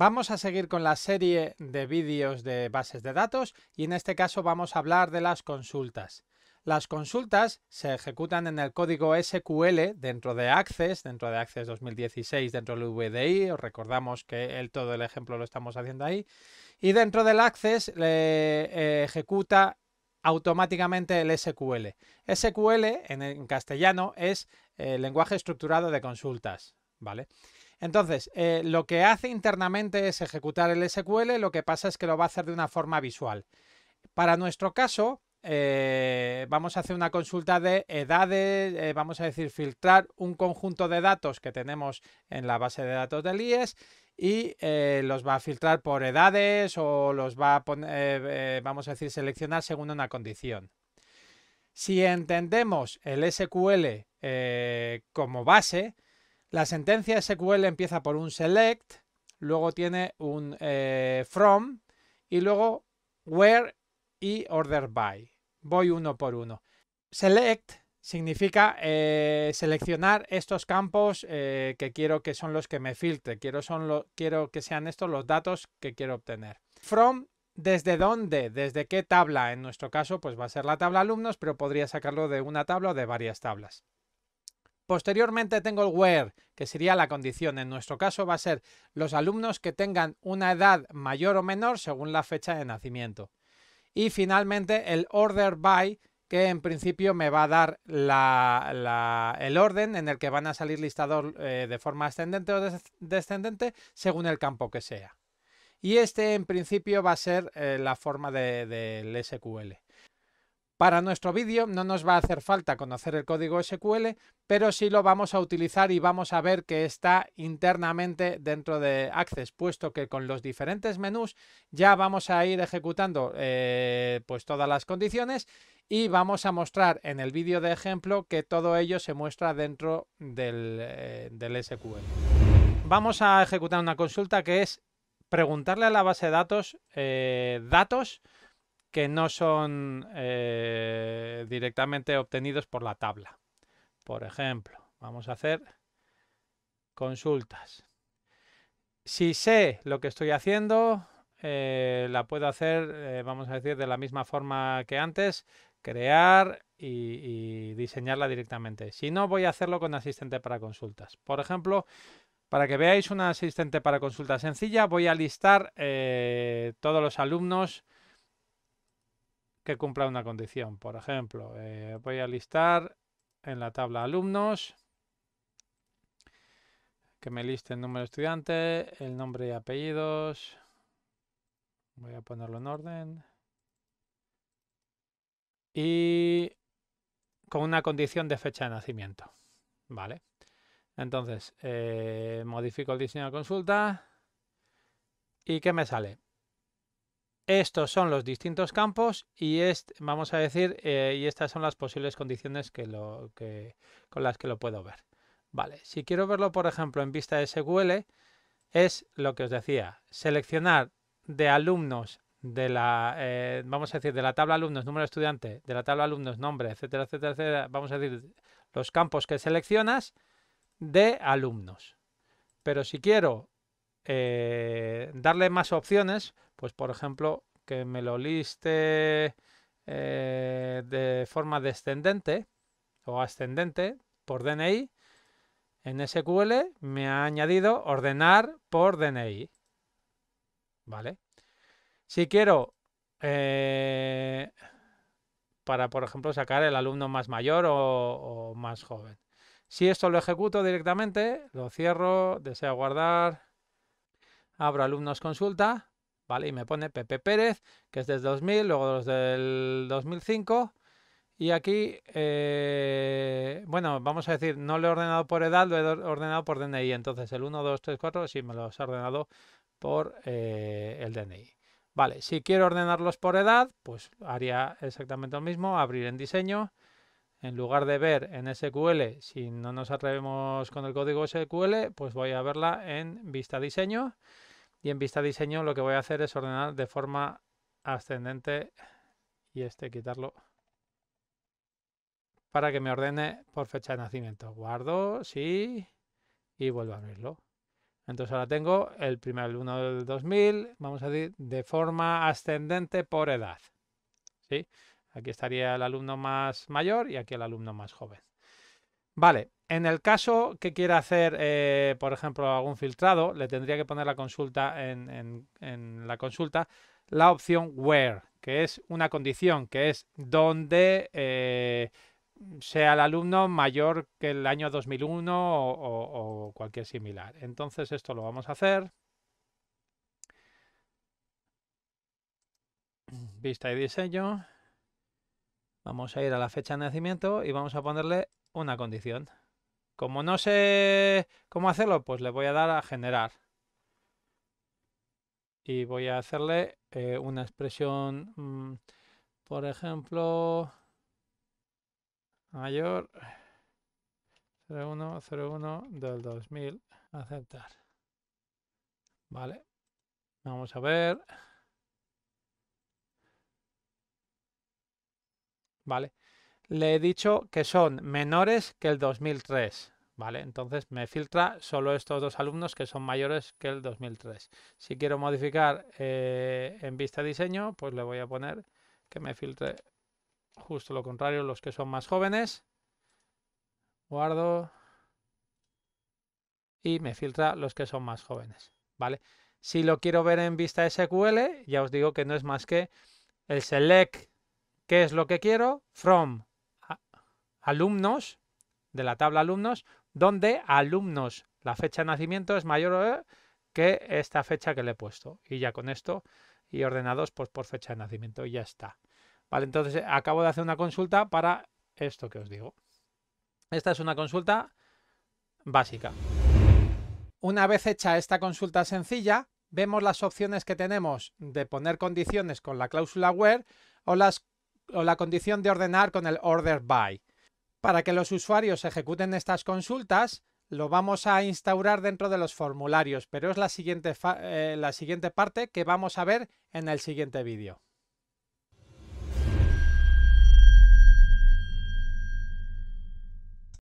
Vamos a seguir con la serie de vídeos de bases de datos y en este caso vamos a hablar de las consultas. Las consultas se ejecutan en el código SQL dentro de Access, dentro de Access 2016, dentro del VDI, os recordamos que todo el ejemplo lo estamos haciendo ahí, y dentro del Access eh, ejecuta automáticamente el SQL. SQL en, castellano es el eh, lenguaje estructurado de consultas, ¿vale? Entonces, eh, lo que hace internamente es ejecutar el SQL, lo que pasa es que lo va a hacer de una forma visual. Para nuestro caso, eh, vamos a hacer una consulta de edades, eh, vamos a decir, filtrar un conjunto de datos que tenemos en la base de datos del IES y los va a filtrar por edades o los va a vamos a decir, seleccionar según una condición. Si entendemos el SQL como base, la sentencia SQL empieza por un select, luego tiene un eh, from y luego where y order by. Voy uno por uno. Select significa eh, seleccionar estos campos eh, que quiero que son los que me filtre. Quiero, quiero que sean estos los datos que quiero obtener. From, ¿desde dónde? ¿Desde qué tabla? En nuestro caso, pues va a ser la tabla alumnos, pero podría sacarlo de una tabla o de varias tablas. Posteriormente tengo el where, que sería la condición. En nuestro caso va a ser los alumnos que tengan una edad mayor o menor según la fecha de nacimiento. Y finalmente el order by, que en principio me va a dar el orden en el que van a salir listados eh, de forma ascendente o descendente según el campo que sea. Y este en principio va a ser eh, la forma del SQL. Para nuestro vídeo no nos va a hacer falta conocer el código SQL, pero sí lo vamos a utilizar y vamos a ver que está internamente dentro de Access, puesto que con los diferentes menús ya vamos a ir ejecutando eh, pues todas las condiciones y vamos a mostrar en el vídeo de ejemplo que todo ello se muestra dentro del, SQL. Eh, vamos a ejecutar una consulta que es preguntarle a la base de datos eh, datos que no son eh, directamente obtenidos por la tabla. Por ejemplo, vamos a hacer consultas. Si sé lo que estoy haciendo, eh, la puedo hacer, eh, vamos a decir, de la misma forma que antes, crear y, y, diseñarla directamente. Si no, voy a hacerlo con asistente para consultas. Por ejemplo, para que veáis una asistente para consultas sencilla, voy a listar todos los alumnos que cumpla una condición. Por ejemplo, eh, voy a listar en la tabla alumnos, que me liste el número de estudiante, el nombre y apellidos. Voy a ponerlo en orden. Y con una condición de fecha de nacimiento. Vale. Entonces, eh, modifico el diseño de consulta. ¿Y qué me sale? Estos son los distintos campos y vamos a decir, eh, y estas son las posibles condiciones que con las que lo puedo ver. Vale, si quiero verlo, por ejemplo, en vista SQL, es lo que os decía, seleccionar de alumnos de la, eh, vamos a decir, de la tabla alumnos, número estudiante, de la tabla alumnos, nombre, etcétera, etcétera, etcétera, vamos a decir, los campos que seleccionas de alumnos. Pero si quiero eh, darle más opciones, pues por ejemplo, que me lo liste eh, de forma descendente o ascendente por DNI. En SQL me ha añadido ordenar por DNI. ¿Vale? Si quiero, eh, para por ejemplo sacar el alumno más mayor o, más joven. Si esto lo ejecuto directamente, lo cierro, desea guardar, abro alumnos consulta, ¿vale? Y me pone Pepe Pérez, que es desde 2000, luego los del 2005. Y aquí, eh, bueno, vamos a decir, no lo he ordenado por edad, lo he ordenado por DNI. Entonces el 1, 2, 3, 4, sí me los he ordenado por eh, el DNI. Vale, si quiero ordenarlos por edad, pues haría exactamente lo mismo, abrir en diseño. En lugar de ver en SQL, si no nos atrevemos con el código SQL, pues voy a verla en vista diseño. Y en vista diseño lo que voy a hacer es ordenar de forma ascendente y este quitarlo para que me ordene por fecha de nacimiento. Guardo, sí, y vuelvo a abrirlo. Entonces ahora tengo el primer, alumno del 2000, vamos a decir, de forma ascendente por edad. ¿sí? Aquí estaría el alumno más mayor y aquí el alumno más joven. Vale, en el caso que quiera hacer, eh, por ejemplo, algún filtrado, le tendría que poner la consulta en, la consulta la opción where, que es una condición, que es donde eh, sea el alumno mayor que el año 2001 o, o cualquier similar. Entonces esto lo vamos a hacer. Vista y diseño. Vamos a ir a la fecha de nacimiento y vamos a ponerle una condición. Como no sé cómo hacerlo, pues le voy a dar a generar. Y voy a hacerle eh, una expresión, mm, por ejemplo, mayor 0101 del 2000. Aceptar. Vale. Vamos a ver. Vale le he dicho que son menores que el 2003. Vale, entonces me filtra solo estos dos alumnos que son mayores que el 2003. Si quiero modificar eh, en vista diseño, pues le voy a poner que me filtre justo lo contrario, los que son más jóvenes. Guardo. Y me filtra los que son más jóvenes. Vale. Si lo quiero ver en vista SQL, ya os digo que no es más que el select, que es lo que quiero, from alumnos, de la tabla alumnos, donde alumnos, la fecha de nacimiento es mayor que esta fecha que le he puesto. Y ya con esto, y ordenados pues, por fecha de nacimiento, y ya está. Vale, entonces eh, acabo de hacer una consulta para esto que os digo. Esta es una consulta básica. Una vez hecha esta consulta sencilla, vemos las opciones que tenemos de poner condiciones con la cláusula where o, las, o la condición de ordenar con el order by. Para que los usuarios ejecuten estas consultas, lo vamos a instaurar dentro de los formularios, pero es la siguiente, eh, la siguiente parte que vamos a ver en el siguiente vídeo.